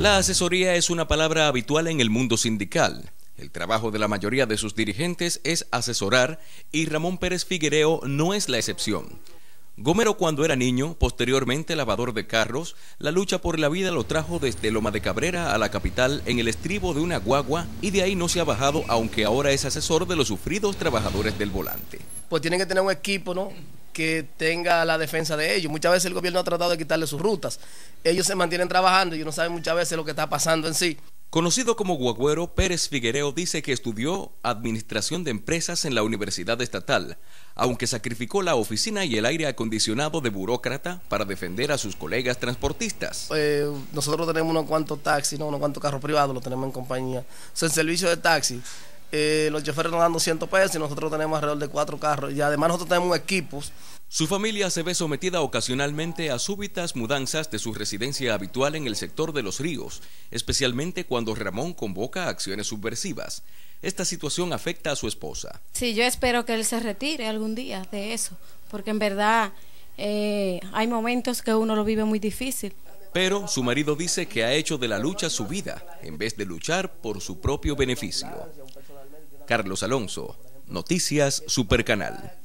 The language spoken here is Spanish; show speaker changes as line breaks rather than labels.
La asesoría es una palabra habitual en el mundo sindical. El trabajo de la mayoría de sus dirigentes es asesorar y Ramón Pérez Figuereo no es la excepción. Gómero cuando era niño, posteriormente lavador de carros, la lucha por la vida lo trajo desde Loma de Cabrera a la capital en el estribo de una guagua y de ahí no se ha bajado aunque ahora es asesor de los sufridos trabajadores del volante.
Pues tienen que tener un equipo, ¿no? que tenga la defensa de ellos. Muchas veces el gobierno ha tratado de quitarle sus rutas. Ellos se mantienen trabajando y no saben
muchas veces lo que está pasando en sí. Conocido como Guagüero, Pérez Figuereo dice que estudió Administración de Empresas en la Universidad Estatal, aunque sacrificó la oficina y el aire acondicionado de burócrata para defender a sus colegas transportistas.
Eh, nosotros tenemos unos cuantos taxis, ¿no? unos cuantos carros privados, lo tenemos en compañía. Son el servicio de taxi eh, los choferes nos dan 200 pesos y nosotros tenemos alrededor de cuatro carros. Y además nosotros tenemos equipos.
Su familia se ve sometida ocasionalmente a súbitas mudanzas de su residencia habitual en el sector de Los Ríos, especialmente cuando Ramón convoca acciones subversivas. Esta situación afecta a su esposa.
Sí, yo espero que él se retire algún día de eso, porque en verdad eh, hay momentos que uno lo vive muy difícil.
Pero su marido dice que ha hecho de la lucha su vida, en vez de luchar por su propio beneficio. Carlos Alonso, Noticias Supercanal.